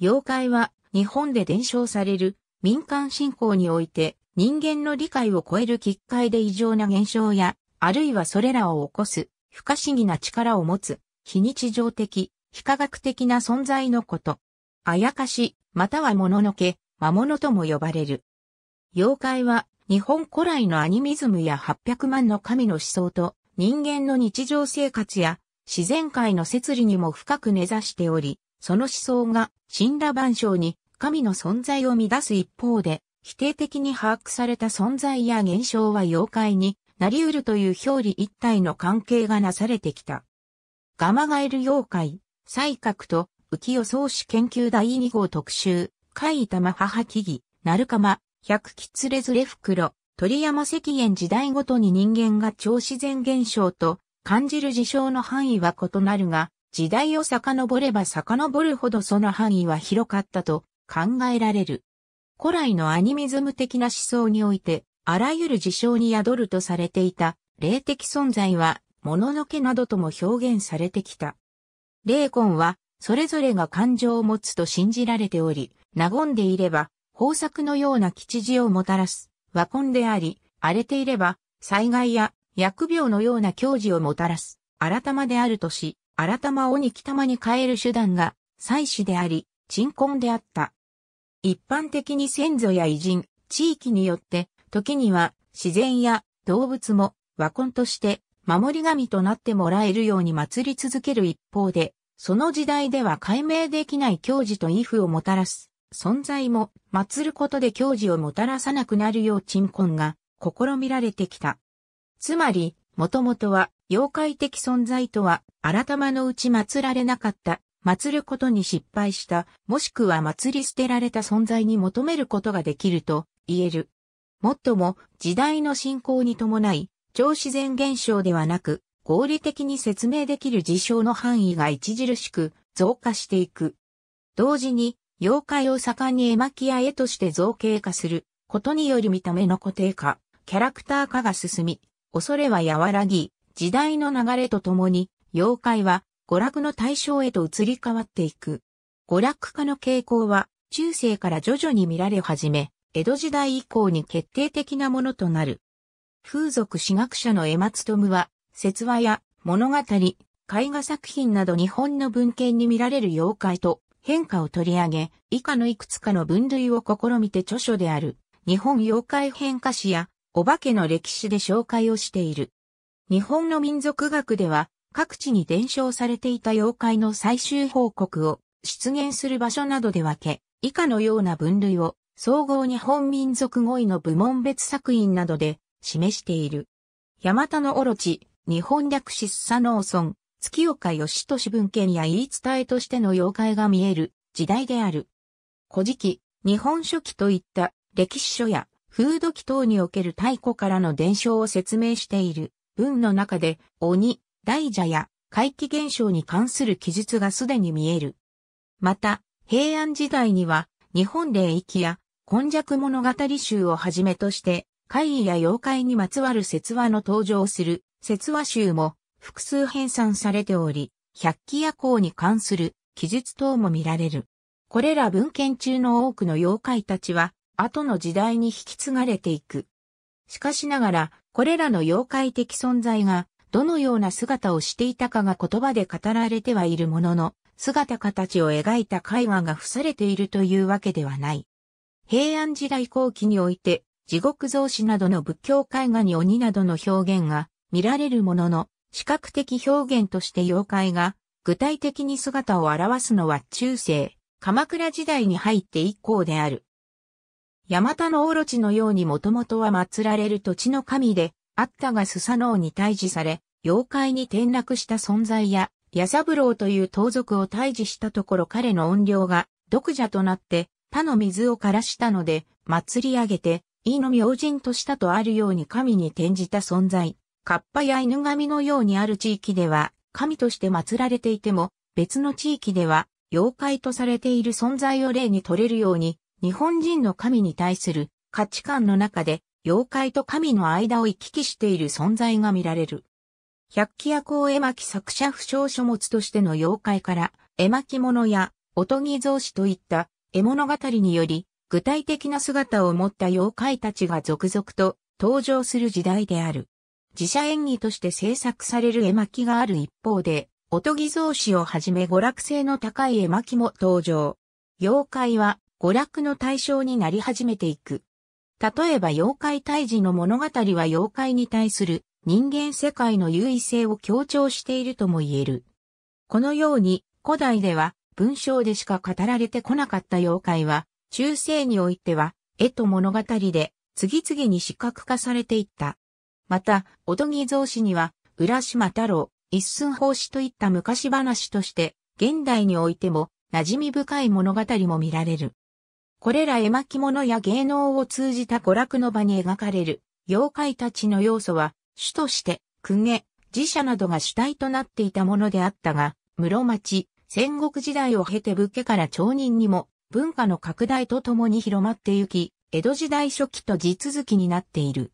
妖怪は日本で伝承される民間信仰において人間の理解を超える奇怪で異常な現象や、あるいはそれらを起こす不可思議な力を持つ非日常的、非科学的な存在のこと。あやかし、またはもののけ、魔物とも呼ばれる。妖怪は日本古来のアニミズムや800万の神の思想と人間の日常生活や自然界の摂理にも深く根ざしており、その思想が神羅万象に神の存在を乱す一方で、否定的に把握された存在や現象は妖怪になり得るという表裏一体の関係がなされてきた。ガマガエル妖怪、才覚と浮世創始研究第2号特集、海玉母木々、鳴る釜、百吉れずれ袋、鳥山石燕時代ごとに人間が超自然現象と感じる事象の範囲は異なるが、時代を遡れば遡るほどその範囲は広かったと考えられる。古来のアニミズム的な思想において、あらゆる事象に宿るとされていた霊的存在は、もののけなどとも表現されてきた。霊魂は、それぞれが感情を持つと信じられており、和んでいれば、豊作のような吉次をもたらす、和魂であり、荒れていれば、災害や疫病のような矜持をもたらす、新玉であるとし、新玉をにたまに変える手段が、祭祀であり、鎮魂であった。一般的に先祖や偉人、地域によって、時には自然や動物も和魂として守り神となってもらえるように祭り続ける一方で、その時代では解明できない教示と威風をもたらす存在も祭ることで教示をもたらさなくなるよう鎮魂が試みられてきた。つまり、もともとは妖怪的存在とは、改まのうち祀られなかった、祀ることに失敗した、もしくは祀り捨てられた存在に求めることができると言える。もっとも、時代の進行に伴い、超自然現象ではなく、合理的に説明できる事象の範囲が著しく増加していく。同時に、妖怪を盛んに絵巻や絵として造形化することにより見た目の固定化、キャラクター化が進み、恐れは和らぎ、時代の流れとともに、妖怪は娯楽の対象へと移り変わっていく。娯楽化の傾向は、中世から徐々に見られ始め、江戸時代以降に決定的なものとなる。風俗史学者の江松友は、説話や物語、絵画作品など日本の文献に見られる妖怪と変化を取り上げ、以下のいくつかの分類を試みて著書である、日本妖怪変化史や、お化けの歴史で紹介をしている。日本の民族学では各地に伝承されていた妖怪の最終報告を出現する場所などで分け、以下のような分類を総合日本民族語彙の部門別作品などで示している。山田のオロチ、日本略失佐農村、月岡義俊文献や言い伝えとしての妖怪が見える時代である。古事記、日本書紀といった歴史書や風土記等における太古からの伝承を説明している。文の中で鬼、大蛇や怪奇現象に関する記述がすでに見える。また、平安時代には日本霊域や今弱物語集をはじめとして、怪異や妖怪にまつわる説話の登場する説話集も複数編纂されており、百鬼夜行に関する記述等も見られる。これら文献中の多くの妖怪たちは、後の時代に引き継がれていく。しかしながら、これらの妖怪的存在が、どのような姿をしていたかが言葉で語られてはいるものの、姿形を描いた絵画が付されているというわけではない。平安時代後期において、地獄像詩などの仏教絵画に鬼などの表現が見られるものの、視覚的表現として妖怪が具体的に姿を表すのは中世、鎌倉時代に入って以降である。山田のオロチのようにもともとは祀られる土地の神で、あったがスサノオに退治され、妖怪に転落した存在や、ヤサブロウという盗賊を退治したところ彼の怨霊が毒蛇となって他の水を枯らしたので祭り上げて、イの明人としたとあるように神に転じた存在。カッパや犬神のようにある地域では神として祀られていても別の地域では妖怪とされている存在を例に取れるように日本人の神に対する価値観の中で妖怪と神の間を行き来している存在が見られる。百鬼夜行絵巻作者不詳書物としての妖怪から絵巻物やおとぎ造紙といった絵物語により具体的な姿を持った妖怪たちが続々と登場する時代である。自社演技として制作される絵巻がある一方で、おとぎ造紙をはじめ娯楽性の高い絵巻も登場。妖怪は娯楽の対象になり始めていく。例えば妖怪退治の物語は妖怪に対する人間世界の優位性を強調しているとも言える。このように古代では文章でしか語られてこなかった妖怪は中世においては絵と物語で次々に視覚化されていった。また、おとぎ造詞には浦島太郎、一寸法師といった昔話として現代においても馴染み深い物語も見られる。これら絵巻物や芸能を通じた娯楽の場に描かれる妖怪たちの要素は主として、公家、寺社などが主体となっていたものであったが、室町、戦国時代を経て武家から町人にも文化の拡大とともに広まってゆき、江戸時代初期と地続きになっている。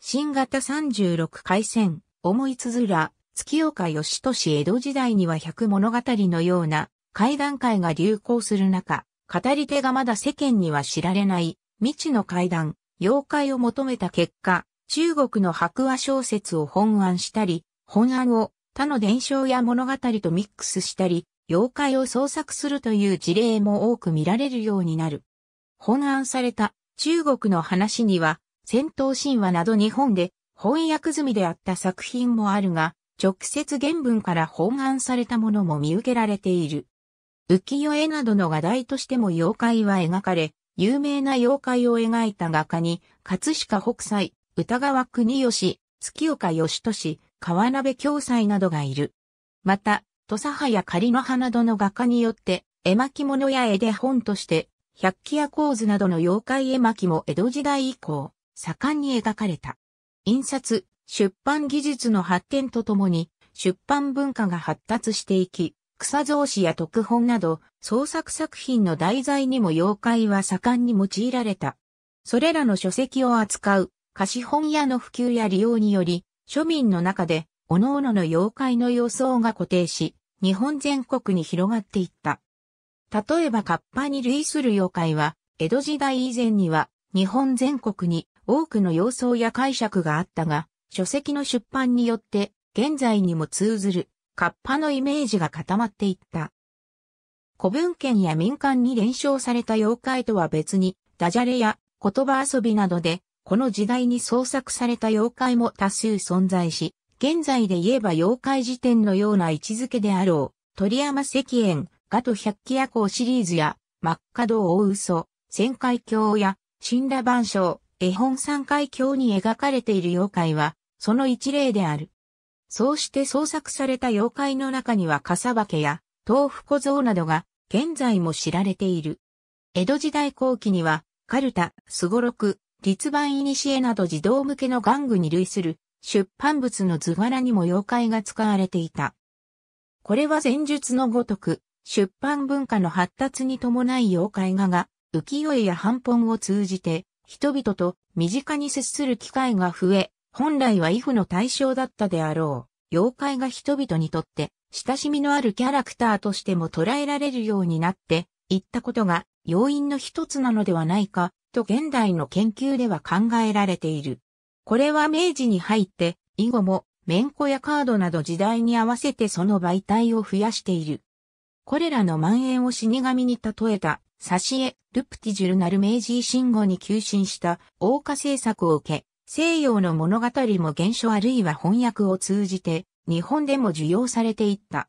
新型36回戦、思いつづら、月岡都市江戸時代には百物語のような怪談会が流行する中、語り手がまだ世間には知られない未知の怪談、妖怪を求めた結果、中国の白話小説を本案したり、本案を他の伝承や物語とミックスしたり、妖怪を創作するという事例も多く見られるようになる。本案された中国の話には、戦闘神話など日本で翻訳済みであった作品もあるが、直接原文から本案されたものも見受けられている。浮世絵などの画題としても妖怪は描かれ、有名な妖怪を描いた画家に、葛飾北斎、歌川国吉、月岡義俊、川辺京斎などがいる。また、土佐葉や仮の葉などの画家によって、絵巻物や絵で本として、百鬼夜構図などの妖怪絵巻も江戸時代以降、盛んに描かれた。印刷、出版技術の発展とともに、出版文化が発達していき、草造紙や特本など創作作品の題材にも妖怪は盛んに用いられた。それらの書籍を扱う貸本屋の普及や利用により、庶民の中で各々の妖怪の予想が固定し、日本全国に広がっていった。例えばカッパに類する妖怪は、江戸時代以前には日本全国に多くの様相や解釈があったが、書籍の出版によって現在にも通ずるカッパのイメージが固まっていった。古文献や民間に連承された妖怪とは別に、ダジャレや言葉遊びなどで、この時代に創作された妖怪も多数存在し、現在で言えば妖怪辞典のような位置づけであろう、鳥山石燕、ガト百鬼夜行シリーズや、真っ赤道大嘘、仙回峡や、神羅万象、絵本三回峡に描かれている妖怪は、その一例である。そうして創作された妖怪の中には笠分けや豆腐小僧などが現在も知られている。江戸時代後期には、カルタ、スゴロク、立番イニシエなど児童向けの玩具に類する出版物の図柄にも妖怪が使われていた。これは前述のごとく、出版文化の発達に伴い妖怪画が、浮世絵や版本を通じて、人々と身近に接する機会が増え、本来は異父の対象だったであろう。妖怪が人々にとって親しみのあるキャラクターとしても捉えられるようになっていったことが要因の一つなのではないかと現代の研究では考えられている。これは明治に入って以後もメンコやカードなど時代に合わせてその媒体を増やしている。これらの蔓延を死神に例えた、挿絵、ルプティジュルなる明治維新後に急進した、謳歌政策を受け、西洋の物語も原書あるいは翻訳を通じて、日本でも受容されていった。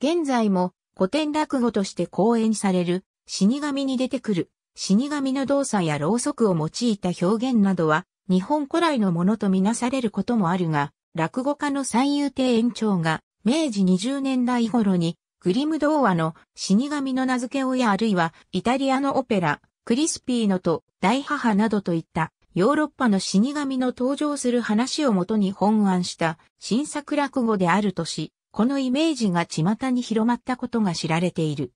現在も古典落語として講演される、死神に出てくる、死神の動作やろうそくを用いた表現などは、日本古来のものとみなされることもあるが、落語家の三遊亭園長が、明治20年代頃に、グリム童話の死神の名付け親あるいは、イタリアのオペラ、クリスピーノと大母などといったヨーロッパの死神の登場する話をもとに本案した新作落語であるとし、このイメージが巷に広まったことが知られている。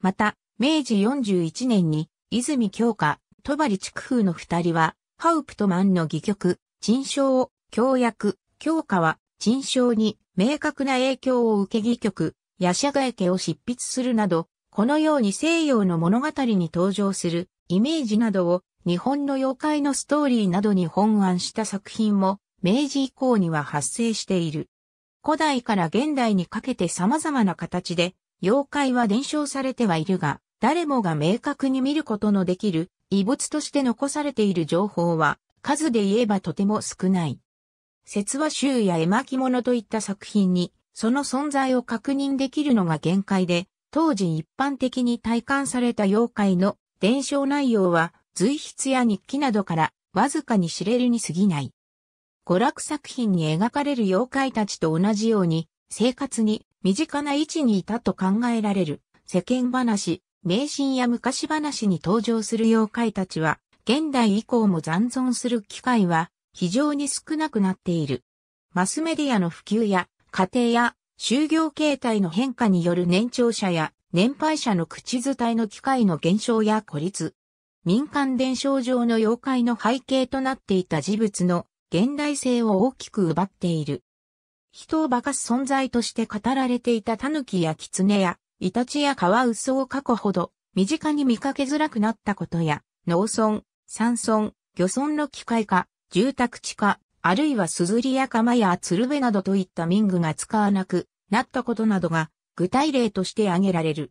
また、明治41年に、泉京花、戸張畜風の二人は、ハウプトマンの戯曲、陳章を、教約、京花は、陳章に明確な影響を受け戯曲、夜叉エ池を執筆するなど、このように西洋の物語に登場するイメージなどを日本の妖怪のストーリーなどに本案した作品も明治以降には発生している。古代から現代にかけて様々な形で妖怪は伝承されてはいるが、誰もが明確に見ることのできる遺物として残されている情報は数で言えばとても少ない。説話集や絵巻物といった作品にその存在を確認できるのが限界で、当時一般的に体感された妖怪の伝承内容は、随筆や日記などからわずかに知れるに過ぎない。娯楽作品に描かれる妖怪たちと同じように、生活に身近な位置にいたと考えられる世間話、迷信や昔話に登場する妖怪たちは、現代以降も残存する機会は非常に少なくなっている。マスメディアの普及や家庭や就業形態の変化による年長者や年配者の口伝えの機会の減少や孤立。民間伝承上の妖怪の背景となっていた事物の現代性を大きく奪っている。人を化かす存在として語られていた狸や狐や、イタチやカワウソを過去ほど身近に見かけづらくなったことや、農村、山村、漁村の機械化、住宅地化、あるいは硯や釜や鶴瓶などといった民具が使わなくなったことなどが具体例として挙げられる。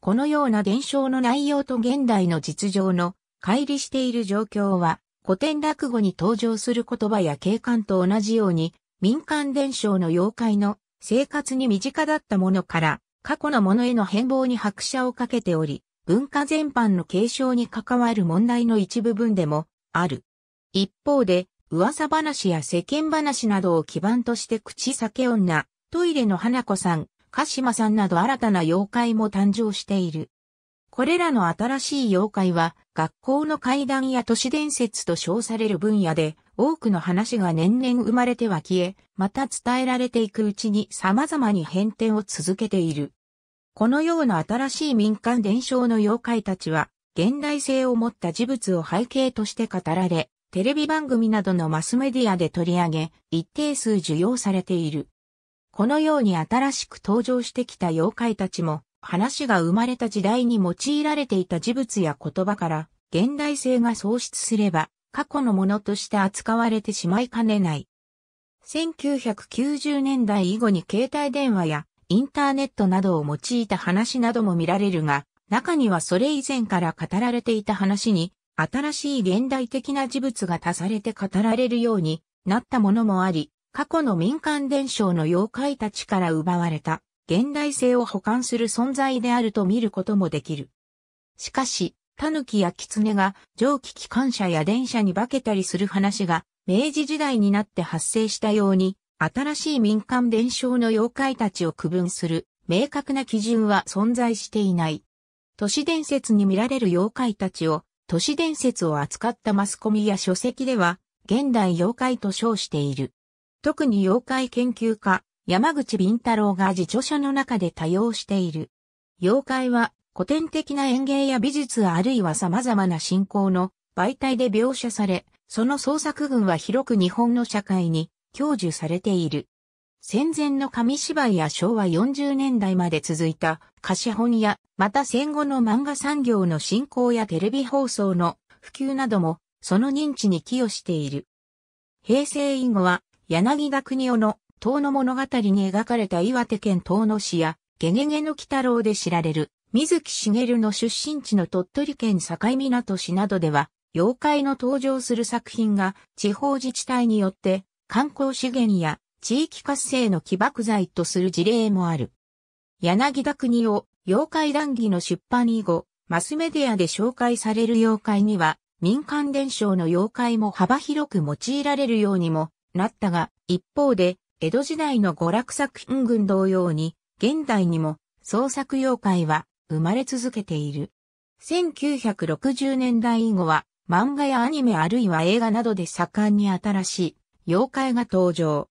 このような伝承の内容と現代の実情の乖離している状況は古典落語に登場する言葉や景観と同じように民間伝承の妖怪の生活に身近だったものから過去のものへの変貌に拍車をかけており、文化全般の継承に関わる問題の一部分でもある。一方で、噂話や世間話などを基盤として口酒女、トイレの花子さん、鹿島さんなど新たな妖怪も誕生している。これらの新しい妖怪は、学校の怪談や都市伝説と称される分野で、多くの話が年々生まれては消え、また伝えられていくうちに様々に変転を続けている。このような新しい民間伝承の妖怪たちは、現代性を持った事物を背景として語られ、テレビ番組などのマスメディアで取り上げ、一定数受容されている。このように新しく登場してきた妖怪たちも、話が生まれた時代に用いられていた事物や言葉から、現代性が喪失すれば、過去のものとして扱われてしまいかねない。1990年代以後に携帯電話やインターネットなどを用いた話なども見られるが、中にはそれ以前から語られていた話に新しい現代的な事物が足されて語られるようになったものもあり、過去の民間伝承の妖怪たちから奪われた現代性を補完する存在であると見ることもできる。しかし、狸や狐が蒸気機関車や電車に化けたりする話が明治時代になって発生したように、新しい民間伝承の妖怪たちを区分する明確な基準は存在していない。都市伝説に見られる妖怪たちを都市伝説を扱ったマスコミや書籍では、現代妖怪と称している。特に妖怪研究家、山口敏太郎が自著書の中で多用している。妖怪は古典的な演芸や美術あるいは様々な信仰の媒体で描写され、その創作群は広く日本の社会に享受されている。戦前の紙芝居や昭和40年代まで続いた貸本や、また戦後の漫画産業の振興やテレビ放送の普及なども、その認知に寄与している。平成以後は、柳田国夫の遠の物語に描かれた岩手県遠野市や、ゲゲゲの鬼太郎で知られる、水木しげるの出身地の鳥取県境港市などでは、妖怪の登場する作品が地方自治体によって観光資源や地域活性の起爆剤とする事例もある。柳田国を妖怪談義の出版以後、マスメディアで紹介される妖怪には、民間伝承の妖怪も幅広く用いられるようにもなったが、一方で、江戸時代の娯楽作品群同様に、現代にも創作妖怪は生まれ続けている。1960年代以後は、漫画やアニメあるいは映画などで盛んに新しい妖怪が登場。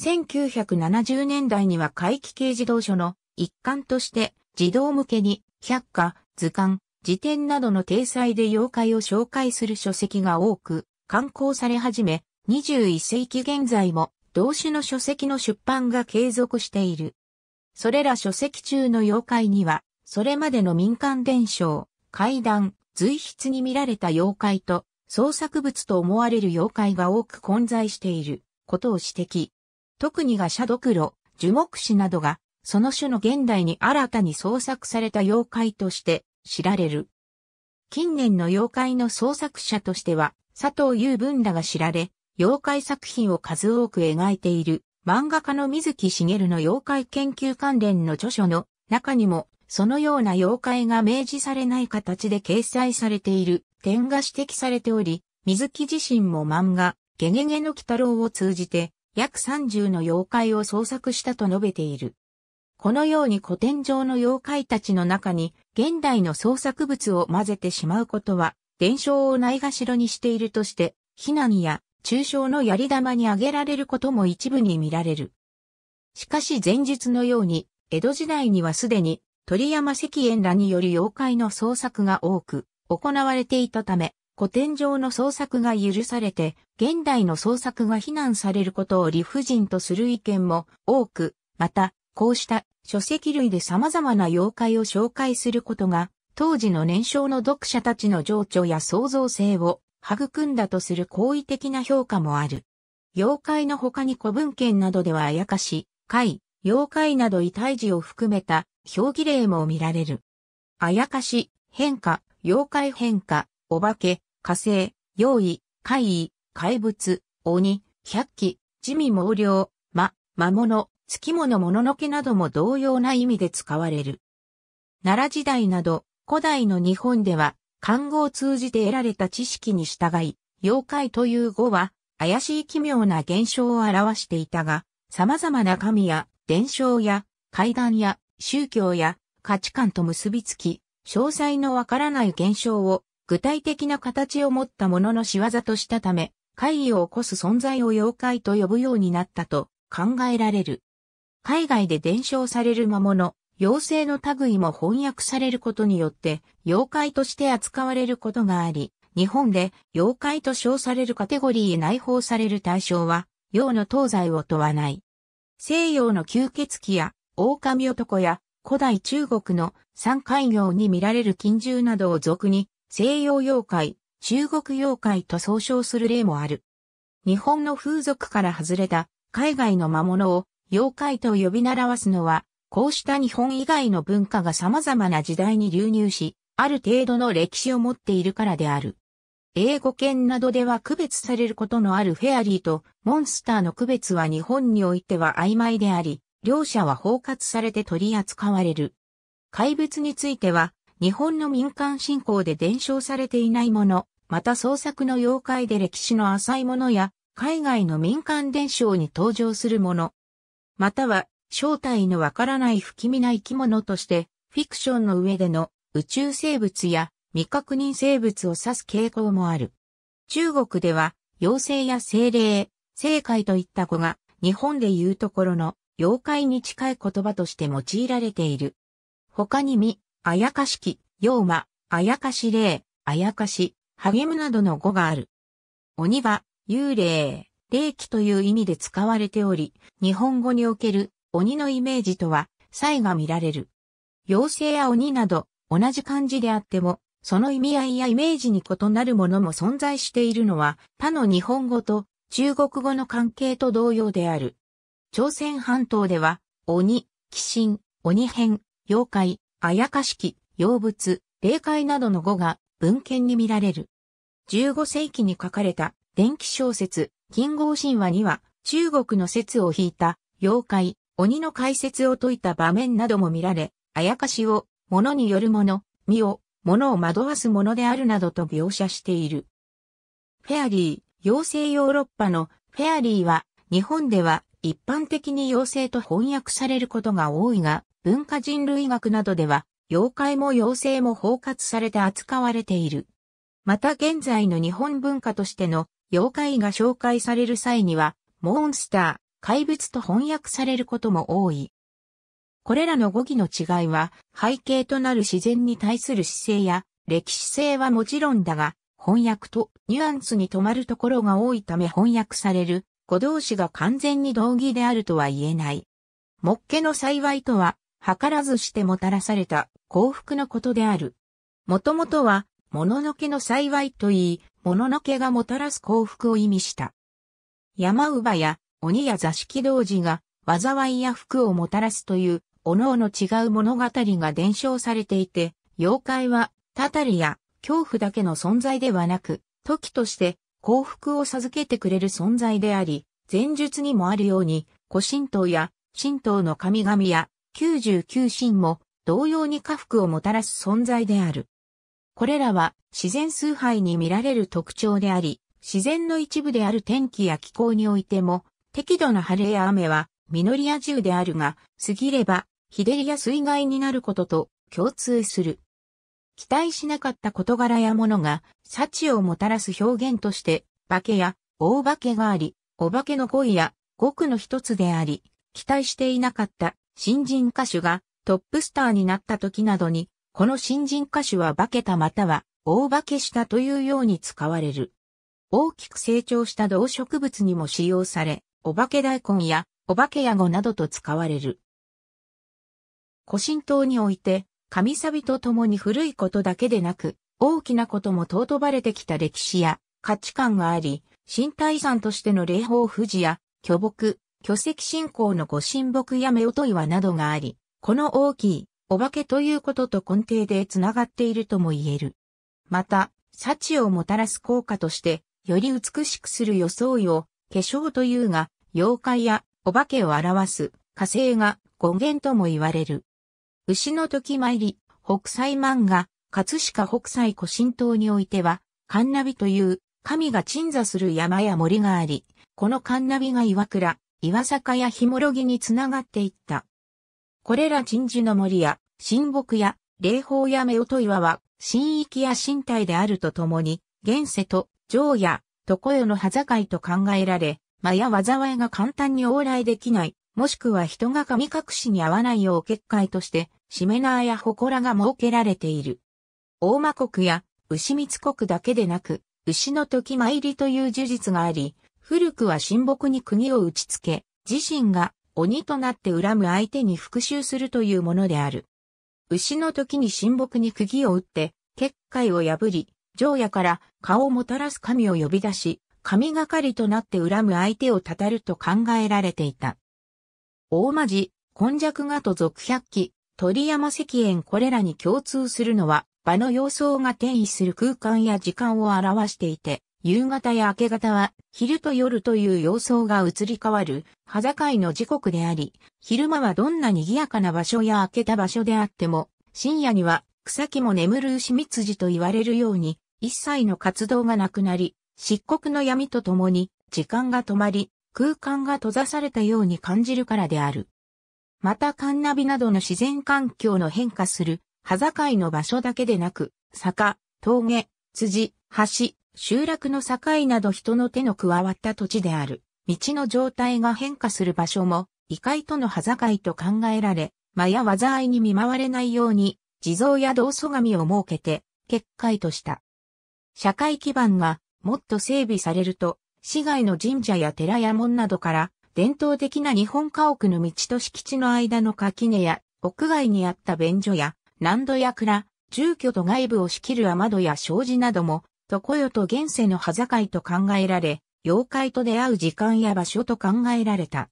1970年代には怪奇系自動書の一環として児童向けに百科、図鑑、辞典などの体裁で妖怪を紹介する書籍が多く刊行され始め、21世紀現在も同種の書籍の出版が継続している。それら書籍中の妖怪には、それまでの民間伝承、怪談、随筆に見られた妖怪と、創作物と思われる妖怪が多く混在していることを指摘。特にガシャドクロ、樹木師などが、その種の現代に新たに創作された妖怪として知られる。近年の妖怪の創作者としては、佐藤雄文らが知られ、妖怪作品を数多く描いている漫画家の水木しげるの妖怪研究関連の著書の中にも、そのような妖怪が明示されない形で掲載されている点が指摘されており、水木自身も漫画、ゲゲゲの鬼太郎を通じて、約30の妖怪を創作したと述べている。このように古典上の妖怪たちの中に現代の創作物を混ぜてしまうことは伝承をないがしろにしているとして、非難や中傷のやり玉に挙げられることも一部に見られる。しかし前述のように、江戸時代にはすでに鳥山石燕らによる妖怪の創作が多く行われていたため、古典上の創作が許されて、現代の創作が非難されることを理不尽とする意見も多く、また、こうした書籍類で様々な妖怪を紹介することが、当時の年少の読者たちの情緒や創造性を育んだとする好意的な評価もある。妖怪の他に古文献などではあやかし、怪、妖怪など異体児を含めた表記例も見られる。あやかし、変化、妖怪変化、お化け、火星、用意、怪異、怪物、鬼、百鬼、地味猛量、魔、魔物、月物物のけなども同様な意味で使われる。奈良時代など、古代の日本では、漢語を通じて得られた知識に従い、妖怪という語は、怪しい奇妙な現象を表していたが、様々な神や、伝承や、怪談や、宗教や、価値観と結びつき、詳細のわからない現象を具体的な形を持った者の仕業としたため、怪異を起こす存在を妖怪と呼ぶようになったと考えられる。海外で伝承される魔物、妖精の類も翻訳されることによって妖怪として扱われることがあり、日本で妖怪と称されるカテゴリーへ内包される対象は、洋の東西を問わない。西洋の吸血鬼や狼男や古代中国の山海業に見られる金獣などを俗に西洋妖怪、中国妖怪と総称する例もある。日本の風俗から外れた海外の魔物を妖怪と呼び習わすのは、こうした日本以外の文化が様々な時代に流入し、ある程度の歴史を持っているからである。英語圏などでは区別されることのあるフェアリーとモンスターの区別は日本においては曖昧であり、両者は包括されて取り扱われる。怪物については、日本の民間信仰で伝承されていないもの、また創作の妖怪で歴史の浅いものや、海外の民間伝承に登場するもの、または正体のわからない不気味な生き物として、フィクションの上での宇宙生物や未確認生物を指す傾向もある。中国では、妖精や精霊、精界といった子が、日本で言うところの妖怪に近い言葉として用いられている。他にみ、あやかしき、妖魔、あやかし霊、あやかし、励むなどの語がある。鬼は、幽霊、霊気という意味で使われており、日本語における鬼のイメージとは、差異が見られる。妖精や鬼など、同じ漢字であっても、その意味合いやイメージに異なるものも存在しているのは、他の日本語と中国語の関係と同様である。朝鮮半島では、鬼、鬼神、鬼変、妖怪、あやかしき、妖物、霊界などの語が文献に見られる。15世紀に書かれた電気小説、金剛神話には中国の説を引いた妖怪、鬼の解説を説いた場面なども見られ、あやかしを、物によるもの、身を、物を惑わすものであるなどと描写している。フェアリー、妖精ヨーロッパのフェアリーは、日本では一般的に妖精と翻訳されることが多いが、文化人類学などでは、妖怪も妖精も包括されて扱われている。また現在の日本文化としての妖怪が紹介される際には、モンスター、怪物と翻訳されることも多い。これらの語義の違いは、背景となる自然に対する姿勢や歴史性はもちろんだが、翻訳とニュアンスに止まるところが多いため翻訳される語同士が完全に同義であるとは言えない。もっけの幸いとは、図らずしてもたらされた幸福のことである。もともとは、もののけの幸いといい、もののけがもたらす幸福を意味した。山姥や鬼や座敷童子が災いや福をもたらすという、おのおの違う物語が伝承されていて、妖怪は、たたりや恐怖だけの存在ではなく、時として幸福を授けてくれる存在であり、前述にもあるように、古神道や神道の神々や99神も同様に家福をもたらす存在である。これらは自然崇拝に見られる特徴であり、自然の一部である天気や気候においても、適度な晴れや雨は実りや自由であるが、過ぎれば、日照りや水害になることと共通する。期待しなかった事柄やものが、幸をもたらす表現として、化けや大化けがあり、お化けの恋や、語句の一つであり、期待していなかった新人歌手がトップスターになった時などに、この新人歌手は化けたまたは大化けしたというように使われる。大きく成長した動植物にも使用され、お化け大根やお化けヤゴなどと使われる。古神島において、神サビと共に古いことだけでなく、大きなことも尊ばれてきた歴史や価値観があり、身体産としての霊峰富士や巨木、巨石信仰の御神木や夫婦岩などがあり、この大きい、お化けということと根底で繋がっているとも言える。また、幸をもたらす効果として、より美しくする装いを、化粧というが、妖怪やお化けを表す火星が語源とも言われる。牛の時参り、北斎漫画、葛飾北斎古神島においては、カンナビという神が鎮座する山や森があり、このカンナビが岩倉、岩坂やもろぎにつながっていった。これら鎮守の森や、神木や、霊峰や目音岩は、神域や神体であるとともに、現世と、城や、床世の葉境と考えられ、間や災いが簡単に往来できない、もしくは人が神隠しに合わないよう結界として、しめ縄や祠が設けられている。大間国や牛光国だけでなく、牛の時参りという呪術があり、古くは親睦に釘を打ち付け、自身が鬼となって恨む相手に復讐するというものである。牛の時に親睦に釘を打って、結界を破り、上野から顔をもたらす神を呼び出し、神がかりとなって恨む相手をたたると考えられていた。大間寺、根弱画と続百鬼、鳥山石燕これらに共通するのは、場の様相が転移する空間や時間を表していて、夕方や明け方は昼と夜という様相が移り変わる、葉境の時刻であり、昼間はどんな賑やかな場所や明けた場所であっても、深夜には草木も眠る牛じと言われるように、一切の活動がなくなり、漆黒の闇とともに、時間が止まり、空間が閉ざされたように感じるからである。またカンナビなどの自然環境の変化する、葉境の場所だけでなく、坂、峠、辻、橋、集落の境など人の手の加わった土地である。道の状態が変化する場所も、異界との端境と考えられ、間や災いに見舞われないように、地蔵や道祖神を設けて、結界とした。社会基盤がもっと整備されると、市外の神社や寺や門などから、伝統的な日本家屋の道と敷地の間の垣根や、屋外にあった便所や、難度や蔵、住居と外部を仕切る雨戸や障子なども、常世と現世の端境と考えられ、妖怪と出会う時間や場所と考えられた。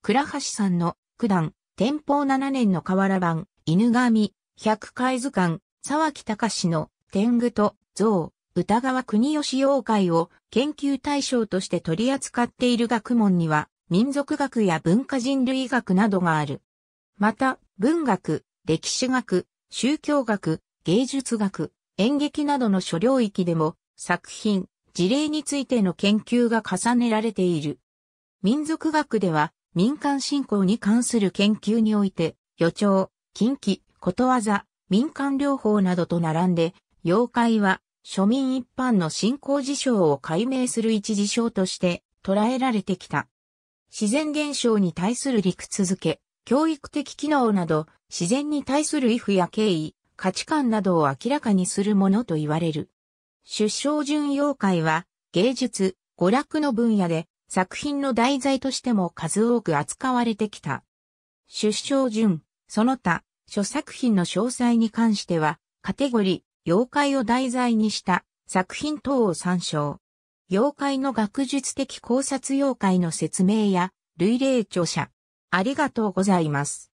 倉橋さんの、九段、天保七年の河原版、犬神、百回図鑑、沢木隆の、天狗と、象、歌川国吉妖怪を研究対象として取り扱っている学問には、民族学や文化人類学などがある。また、文学、歴史学、宗教学、芸術学、演劇などの諸領域でも作品、事例についての研究が重ねられている。民族学では民間信仰に関する研究において、予兆、近畿、ことわざ、民間療法などと並んで、妖怪は庶民一般の信仰事象を解明する一事象として捉えられてきた。自然現象に対する理屈づけ、教育的機能など、自然に対する意図や敬意、価値観などを明らかにするものと言われる。出生順妖怪は芸術、娯楽の分野で作品の題材としても数多く扱われてきた。出生順、その他、諸作品の詳細に関しては、カテゴリー、妖怪を題材にした作品等を参照。妖怪の学術的考察妖怪の説明や類例著者。ありがとうございます。